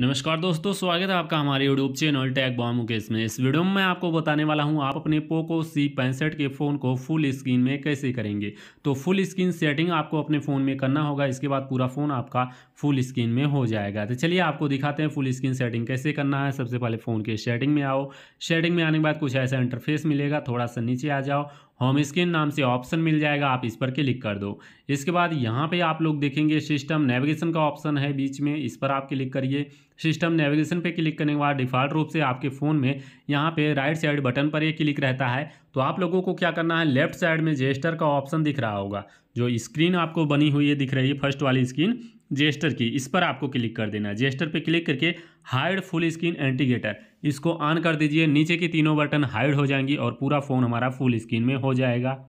नमस्कार दोस्तों स्वागत है आपका हमारे यूट्यूब चैनल टैग बॉम मुकेश में इस वीडियो में मैं आपको बताने वाला हूं आप अपने पोको सी पैंसठ के फ़ोन को फुल स्क्रीन में कैसे करेंगे तो फुल स्क्रीन सेटिंग आपको अपने फ़ोन में करना होगा इसके बाद पूरा फ़ोन आपका फुल स्क्रीन में हो जाएगा तो चलिए आपको दिखाते हैं फुल स्क्रीन सेटिंग कैसे करना है सबसे पहले फ़ोन के सेटिंग में आओ सेटिंग में आने के बाद कुछ ऐसा इंटरफेस मिलेगा थोड़ा सा नीचे आ जाओ होम स्क्रीन नाम से ऑप्शन मिल जाएगा आप इस पर क्लिक कर दो इसके बाद यहाँ पे आप लोग देखेंगे सिस्टम नेविगेशन का ऑप्शन है बीच में इस पर आप क्लिक करिए सिस्टम नेविगेशन पे क्लिक करने के बाद डिफ़ॉल्ट रूप से आपके फ़ोन में यहाँ पे राइट साइड बटन पर ये क्लिक रहता है तो आप लोगों को क्या करना है लेफ्ट साइड में जेस्टर का ऑप्शन दिख रहा होगा जो स्क्रीन आपको बनी हुई है दिख रही है फर्स्ट वाली स्क्रीन जेस्टर की इस पर आपको क्लिक कर देना है जेस्टर पे क्लिक करके हाइड फुल स्क्रीन एंटीगेटर इसको ऑन कर दीजिए नीचे के तीनों बटन हाइड हो जाएंगी और पूरा फ़ोन हमारा फुल स्क्रीन में हो जाएगा